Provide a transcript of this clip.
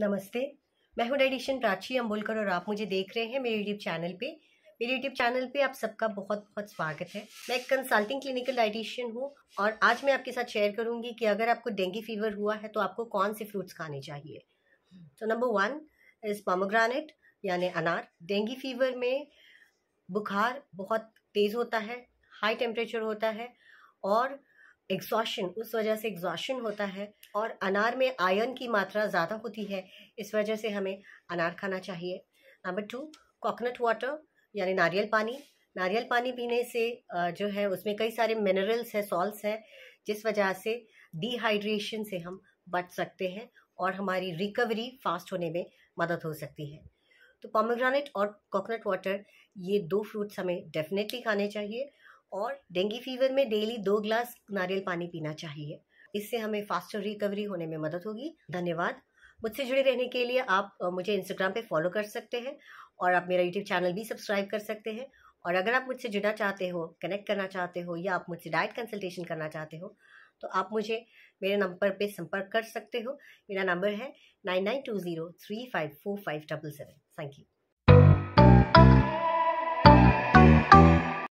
नमस्ते मैं हूं डाइटिशियन प्राची अम्बोलकर और आप मुझे देख रहे हैं मेरे यूट्यूब चैनल पे मेरे यूट्यूब चैनल पे आप सबका बहुत बहुत स्वागत है मैं एक कंसल्टिंग क्लिनिकल डाइटिशियन हूं और आज मैं आपके साथ शेयर करूंगी कि अगर आपको डेंगू फीवर हुआ है तो आपको कौन से फ्रूट्स खाने चाहिए तो नंबर वन इज़ पामोग्रानेट यानि अनार डेंगी फीवर में बुखार बहुत तेज़ होता है हाई टेम्परेचर होता है और एग्जॉशन उस वजह से एग्जॉशन होता है और अनार में आयरन की मात्रा ज़्यादा होती है इस वजह से हमें अनार खाना चाहिए नंबर टू कोकोनट वाटर यानी नारियल पानी नारियल पानी पीने से जो है उसमें कई सारे मिनरल्स हैं सॉल्ट हैं जिस वजह से डिहाइड्रेशन से हम बच सकते हैं और हमारी रिकवरी फास्ट होने में मदद हो सकती है तो पॉमोग्रानेट और कोकोनट वाटर ये दो फ्रूट्स हमें डेफिनेटली खाने चाहिए और डेंगू फीवर में डेली दो ग्लास नारियल पानी पीना चाहिए इससे हमें फास्टर रिकवरी होने में मदद होगी धन्यवाद मुझसे जुड़े रहने के लिए आप मुझे इंस्टाग्राम पे फॉलो कर सकते हैं और आप मेरा यूट्यूब चैनल भी सब्सक्राइब कर सकते हैं और अगर आप मुझसे जुड़ना चाहते हो कनेक्ट करना चाहते हो या आप मुझसे डाइट कंसल्टेशन करना चाहते हो तो आप मुझे मेरे नंबर पे संपर्क कर सकते हो मेरा नंबर है nine nine two zero three five four five double seven thank you